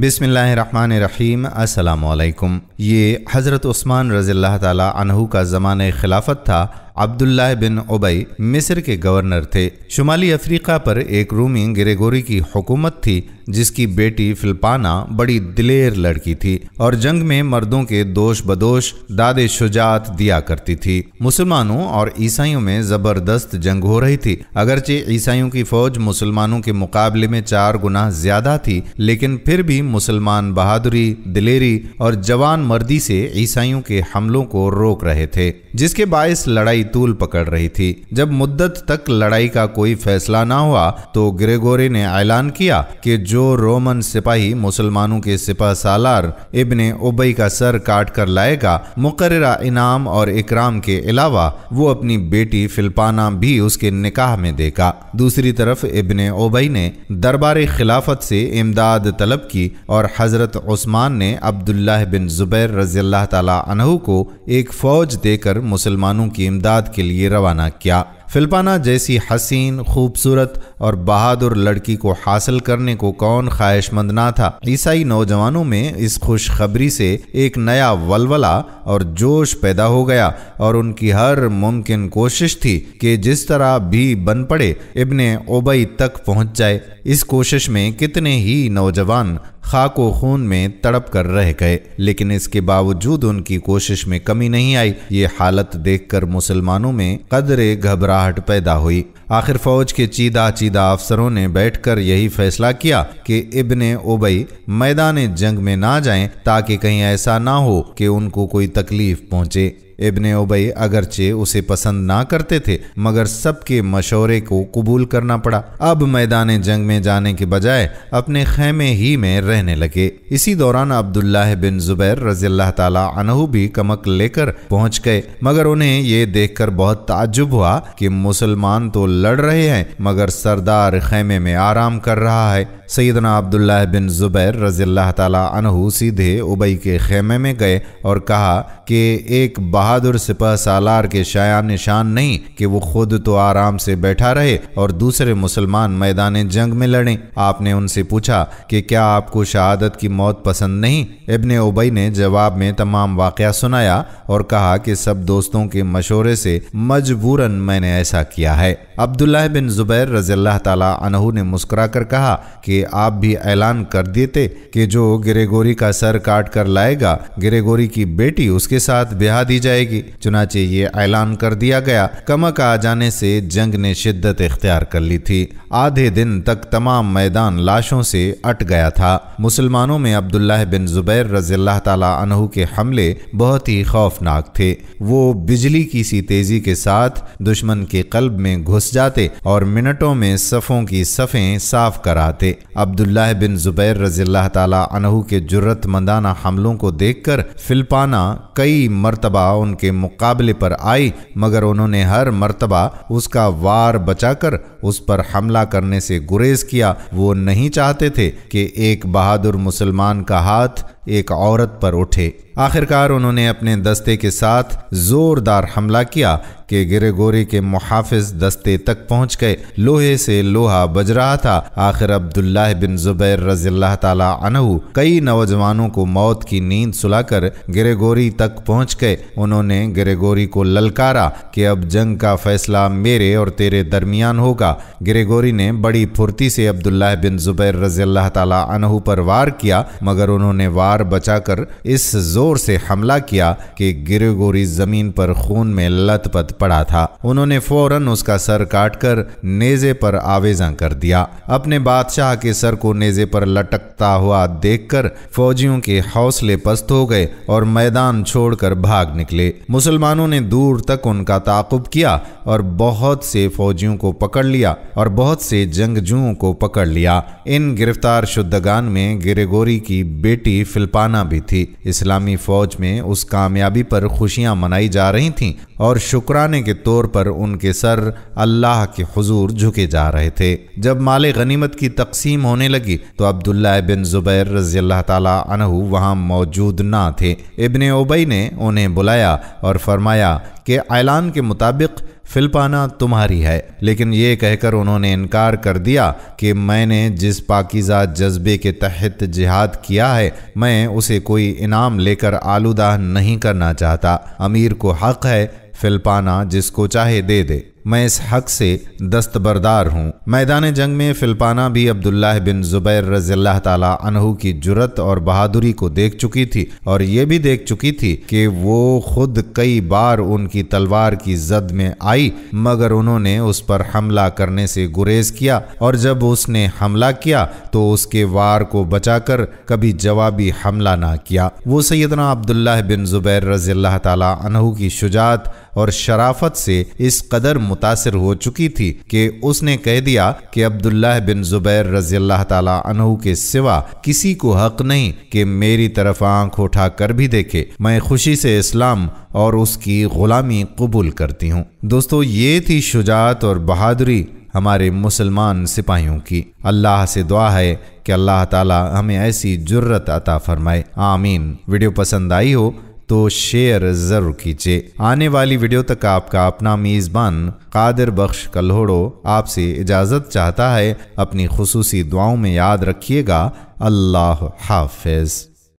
बिसमीम् अल्लाम ये हज़रत उस्मान रज़ी अल्लाह तहु का ज़मान खिलाफत था अब्दुल्ला बिन ओबई मिस्र के गवर्नर थे शुमाली अफ्रीका पर एक रूमी ग्रेगोरी की हुकूमत थी जिसकी बेटी फिल्पाना बड़ी दिलेर लड़की थी और जंग में मर्दों के दोष बदोश दादे शुजात दिया करती थी मुसलमानों और ईसाइयों में जबरदस्त जंग हो रही थी अगरचे ईसाइयों की फौज मुसलमानों के मुकाबले में चार गुना ज्यादा थी लेकिन फिर भी मुसलमान बहादुरी दिलेरी और जवान मर्दी से ईसाइयों के हमलों को रोक रहे थे जिसके बायस लड़ाई लड़ाई तूल पकड़ रही थी जब मुद्दत तक लड़ाई का कोई फैसला ना हुआ तो ग्रेगोरी ने ऐलान किया कि जो रोमन सिपाही मुसलमानों के सिपा सालार इबन उबई का सर काट कर लाएगा मुकर इनाम और इकराम के अलावा वो अपनी बेटी फिल्पाना भी उसके निकाह में देगा दूसरी तरफ इबन ओबई ने दरबार खिलाफत से इमदाद तलब की और हज़रत उस्मान ने अब्दुल्ला बिन जुबैर रजील्ला तला को एक फ़ौज देकर मुसलमानों की इमदाद बगदाद के लिए रवाना किया फिल्पाना जैसी हसीन खूबसूरत और बहादुर लड़की को हासिल करने को कौन ख्वाहिशमंद ना था ईसाई नौजवानों में इस खुशखबरी से एक नया वलवला और जोश पैदा हो गया और उनकी हर मुमकिन कोशिश थी कि जिस तरह भी बन पड़े इब्ने ओबई तक पहुंच जाए इस कोशिश में कितने ही नौजवान खाक व खून में तड़प कर रह गए लेकिन इसके बावजूद उनकी कोशिश में कमी नहीं आई ये हालत देखकर मुसलमानों में कदरे घबराहट पैदा हुई आखिर फौज के चीदा चीदा अफसरों ने बैठकर यही फैसला किया कि इब्ने ओबई मैदान जंग में ना जाएं ताकि कहीं ऐसा ना हो कि उनको कोई तकलीफ पहुंचे इब्ने ओबई अगरचे उसे पसंद ना करते थे मगर सबके मशोरे को कबूल करना पड़ा अब मैदान जंग में जाने के बजाय अपने खेमे ही में रहने लगे इसी दौरान अब्दुल्लाह बिन जुबैर रजी अल्लाह तहु भी कमक लेकर पहुंच गए मगर उन्हें ये देखकर बहुत ताजुब हुआ कि मुसलमान तो लड़ रहे हैं मगर सरदार खैमे में आराम कर रहा है सैदना अब्दुल्ला बिन ज़ुबैर रजील्ला तहु सीधे उबई के खेमे में गए और कहा कि एक बहादुर सिपह सालार के शाया निशान नहीं कि वो खुद तो आराम से बैठा रहे और दूसरे मुसलमान मैदान जंग में लड़े आपने उनसे पूछा कि क्या आपको शहादत की मौत पसंद नहीं इबन उबई ने जवाब में तमाम वाक़ सुनाया और कहा कि सब दोस्तों के मशोरे से मजबूरन मैंने ऐसा किया है अब्दुल्ला बिन ज़ुबैर रज़ील्ला तहु ने कर कहा कि आप भी ऐलान कर देते कि जो गिरेगोरी का सर काट कर लाएगा गिरेगोरी की बेटी उसके साथ ब्याह दी जाएगी चुनाचे ये ऐलान कर दिया गया कमक आ जाने से जंग ने शिद्दत इख्तियार कर ली थी आधे दिन तक तमाम मैदान लाशों से अट गया था मुसलमानों में अब्दुल्ला बिन ज़ुबैर रज़ील्ला तहु के हमले बहुत ही खौफनाक थे वो बिजली की सी तेज़ी के साथ दुश्मन के कल्ब में घुस जाते और मिनटों में सफ़ों की सफ़ें साफ कराते अब्दुल्लाह बिन जुबैर रजील्ला तहु के जरूरतमंदाना हमलों को देख कर फिल्पाना कई मरतबा उनके मुकाबले पर आई मगर उन्होंने हर मरतबा उसका वार बचा कर उस पर हमला करने से गुरेज किया वो नहीं चाहते थे कि एक बहादुर मुसलमान का हाथ एक औरत पर उठे आखिरकार उन्होंने अपने दस्ते के साथ जोरदार हमला किया कि गिरेगोरी के मुहाफिज दस्ते तक पहुंच गए लोहे से लोहा बज रहा था आखिर अब्दुल्ला बिन जुबैर रजील्ला तहु कई नौजवानों को मौत की नींद सुलाकर गिरेगोरी तक पहुंच गए उन्होंने गिरेगोरी को ललकारा कि अब जंग का फैसला मेरे और तेरे दरमियान होगा गिरेगोरी ने बड़ी फुर्ती से अब्दुल्ला बिन जुबैर रजील्ला तहु पर वार किया मगर उन्होंने वार हार बचाकर इस जोर से हमला किया कि गिरगोरी जमीन पर खून में लतपत पड़ा था उन्होंने फौरन उसका सर काटकर नेजे पर आवेजा कर दिया अपने बादशाह के सर को नेजे पर लटकता हुआ देखकर फौजियों के हौसले पस्त हो गए और मैदान छोड़कर भाग निकले मुसलमानों ने दूर तक उनका ताकुब किया और बहुत से फौजियों को पकड़ लिया और बहुत से जंगजुओं को पकड़ लिया इन गिरफ्तार शुद्धगान में गिरेगोरी की बेटी फिलपाना भी थी इस्लामी फौज में उस कामयाबी पर खुशियां मनाई जा रही थीं और शुक्राने के तौर पर उनके सर अल्लाह के हुजूर झुके जा रहे थे जब माल गनीमत की तकसीम होने लगी तो अब्दुल्ला बिन जुबैर रजी अल्लाह तहु वहाँ मौजूद ना थे इबन उबई ने उन्हें बुलाया और फरमाया कि ऐलान के मुताबिक पाना तुम्हारी है लेकिन ये कहकर उन्होंने इनकार कर दिया कि मैंने जिस पाकिज़ा जज्बे के तहत जिहाद किया है मैं उसे कोई इनाम लेकर आलूदा नहीं करना चाहता अमीर को हक है पाना जिसको चाहे दे दे मैं इस हक से दस्तबरदार हूँ मैदान जंग में फिल्पाना भी अब्दुल्लाह बिन जुबैर रजील्ला तहू की जुरत और बहादुरी को देख चुकी थी और ये भी देख चुकी थी कि वो खुद कई बार उनकी तलवार की जद में आई मगर उन्होंने उस पर हमला करने से गुरेज किया और जब उसने हमला किया तो उसके वार को बचाकर कभी जवाबी हमला ना किया वो सैदना अब्दुल्ला बिन जुबैर रजील्ला तहू की शुजात और शराफत से इस कदर मुतासर हो चुकी थी कि उसने कह दिया कि अब्दुल्लाह बिन जुबैर रजी अल्लाह तहु के सिवा किसी को हक नहीं कि मेरी तरफ आंख उठा कर भी देखे मैं खुशी से इस्लाम और उसकी गुलामी कबूल करती हूँ दोस्तों ये थी शुजात और बहादुरी हमारे मुसलमान सिपाहियों की अल्लाह से दुआ है कि अल्लाह ताला हमें ऐसी जुर्रत अता फरमाए आमीन वीडियो पसंद आई हो तो शेयर ज़रूर कीजिए आने वाली वीडियो तक आपका अपना मेज़बान कादिर बख्श कल्होड़ो आपसे इजाज़त चाहता है अपनी खसूसी दुआओं में याद रखिएगा अल्लाह हाफिज़